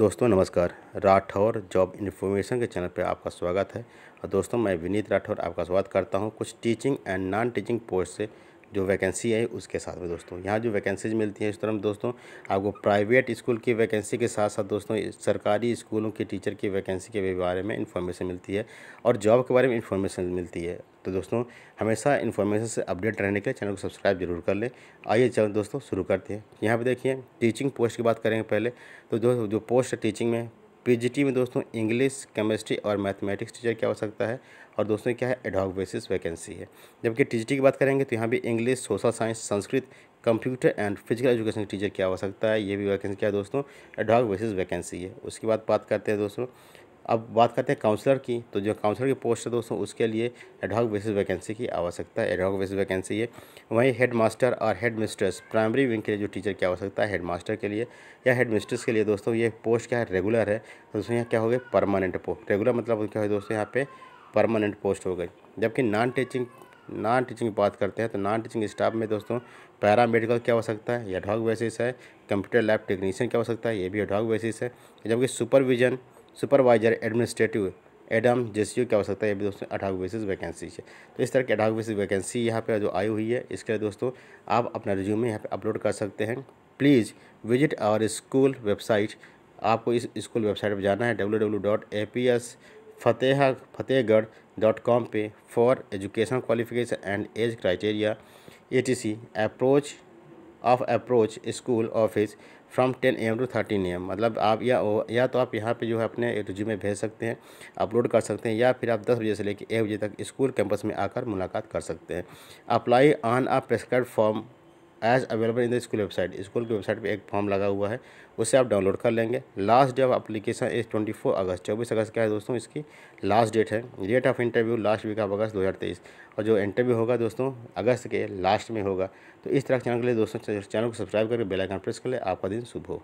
दोस्तों नमस्कार Rathore job information के चैनल पर आपका स्वागत है और दोस्तों मैं विनीत राठौर आपका स्वागत करता हूं कुछ teaching and non teaching post से जो वैकेंसी है उसके साथ में दोस्तों यहाँ जो वैकेंसीज मिलती हैं इस तरह दोस्तों आपको प्राइवेट स्कूल की वैकेंसी के साथ साथ दोस्तों सरकारी स्कूलों के टीचर की वैकेंसी के बारे में इंफॉर्मेशन मिलती है और जॉब के बारे में इंफॉर्मेशन मिलती है तो दोस्तों हमेशा इन्फॉर्मेशन से अपडेट रहने के लिए चैनल को सब्सक्राइब जरूर कर लें आइए चैनल दोस्तों शुरू करते हैं यहाँ पर देखिए टीचिंग पोस्ट की बात करेंगे पहले तो जो जो पोस्ट है टीचिंग में पीजीटी में दोस्तों इंग्लिश केमिस्ट्री और मैथमेटिक्स टीचर क्या हो सकता है और दोस्तों क्या है एडॉक बेसिस वैकेंसी है जबकि टीजीटी की बात करेंगे तो यहाँ भी English social science Sanskrit computer and physical education teacher क्या हो सकता है ये भी वैकेंसी क्या है दोस्तों एडॉक बेसिस वैकेंसी है उसके बाद बात करते हैं दोस्तों अब बात करते हैं काउंसलर की तो जो काउंसलर की पोस्ट है दोस्तों उसके लिए एडहॉक बेसिस वैकेंसी की आवश्यकता है एडहॉक बेसिस वैकेंसी है वहीं हेड मास्टर और हेड मिस्ट्रेस प्राइमरी विंग के लिए जो टीचर की आवश्यकता है हेड मास्टर के लिए या हेड मिस्ट्रेस के लिए दोस्तों ये पोस्ट क्या है रेगुलर है तो दोस्तों यहाँ क्या हो गया परमानेंट पोस्ट रेगुलर मतलब क्या हो दोस्तों यहाँ पर परमानेंट पोस्ट हो गई जबकि नॉन टीचिंग नॉन टीचिंग की बात करते हैं तो नॉन टीचिंग स्टाफ में दोस्तों पैरा मेडिकल क्या हो सकता है एडहॉक बेसिस है कंप्यूटर लैब टेक्नीशियन क्या हो सकता है ये भी एडहॉक बेसिस है जबकि सुपरविजन सुपरवाइजर एडमिनिस्ट्रेटिव एडम जे सी क्या हो सकता है ये दोस्तों अठारह बेसिस वैकेंसी है तो इस तरह की अठारह बेसिस वैकेंसी यहाँ पर जो आई हुई है इसके लिए दोस्तों आप अपना रिज्यूमे यहाँ पर अपलोड कर सकते हैं please visit our school website आपको इस स्कूल वेबसाइट पर जाना है W W dot A P S Fateh Fatehgarh dot com पर for education qualification and age criteria A T C approach of approach school office from ten A M to thirteen M मतलब आप या या तो आप यहाँ पे जो है अपने रिज्यूमे भेज सकते हैं अपलोड कर सकते हैं या फिर आप दस बजे से लेकर एक बजे तक स्कूल कैंपस में आकर मुलाकात कर सकते हैं apply on a prescribed form as available in the school website school की वेबसाइट पे एक फॉर्म लगा हुआ है उसे आप डाउनलोड कर लेंगे last day of application is twenty four August चौबीस अगस्त क्या है दोस्तों इसकी लास्ट डेट है date of interview last week of August दो हज़ार तेईस और जो इंटरव्यू होगा दोस्तों अगस्त के लास्ट में होगा तो इस तरह चैनल के लिए दोस्तों चैनल को सब्सक्राइब करके बेलाइकन प्रेस कर ले आपका दिन शुभ हो